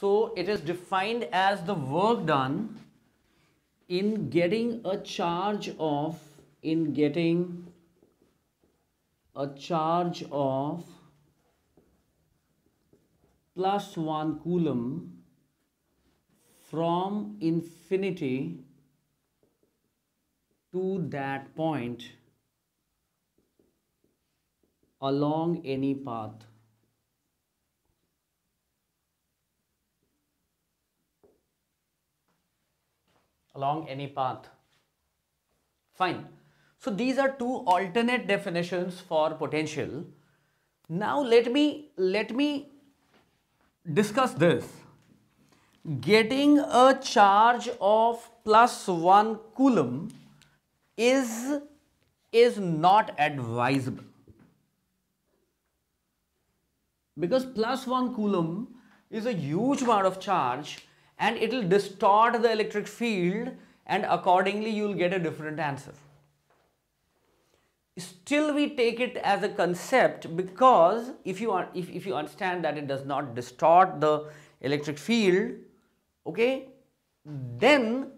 So it is defined as the work done in getting a charge of, in getting a charge of plus 1 coulomb from infinity to that point along any path along any path. Fine. So these are two alternate definitions for potential. Now let me, let me discuss this. Getting a charge of plus 1 coulomb is, is not advisable. Because plus 1 coulomb is a huge amount of charge and it will distort the electric field and accordingly you will get a different answer. Still we take it as a concept because if you, are, if, if you understand that it does not distort the electric field, okay, then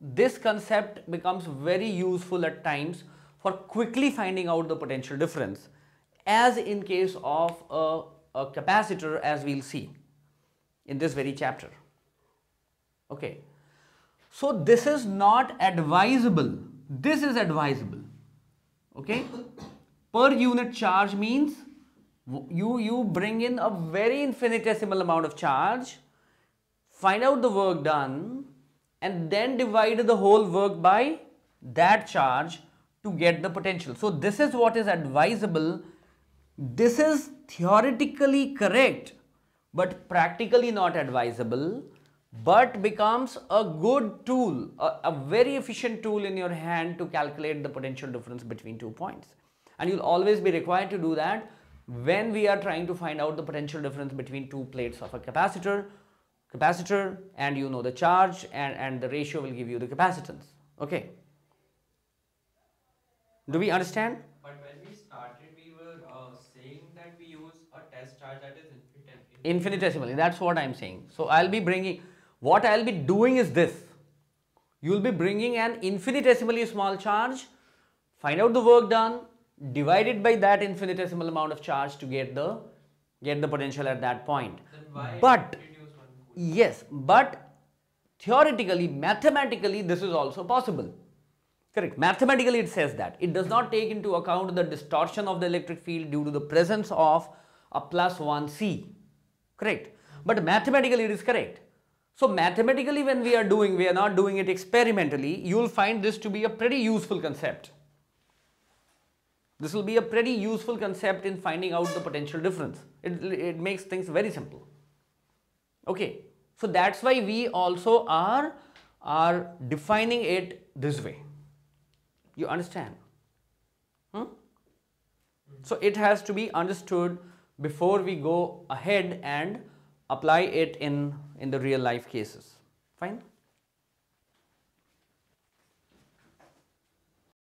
this concept becomes very useful at times for quickly finding out the potential difference as in case of a, a capacitor as we'll see in this very chapter. Okay. So this is not advisable. This is advisable. Okay. per unit charge means you, you bring in a very infinitesimal amount of charge, find out the work done and then divide the whole work by that charge to get the potential. So this is what is advisable. This is theoretically correct but practically not advisable but becomes a good tool, a, a, very efficient tool in your hand to calculate the potential difference between two points. And you'll always be required to do that when we are trying to find out the potential difference between two plates of a capacitor, capacitor, and you know the charge and, and the ratio will give you the capacitance. Okay. Do we understand? But when we started, we were uh, saying that we use a test charge that is infinitesimal. Infinitesimally, that's what I'm saying. So I'll be bringing, what I'll be doing is this. You'll be bringing an infinitesimally small charge, find out the work done, divide it by that infinitesimal amount of charge to get the get the potential at that point. But yes, but theoretically, mathematically, this is also possible. Correct. Mathematically, it says that. It does not take into account the distortion of the electric field due to the presence of a plus 1C. Correct. But mathematically, it is correct. So mathematically when we are doing, we are not doing it experimentally, you will find this to be a pretty useful concept. This will be a pretty useful concept in finding out the potential difference. It, it makes things very simple. Okay, so that's why we also are, are defining it this way. You understand? Hmm? So it has to be understood before we go ahead and apply it in in the real life cases fine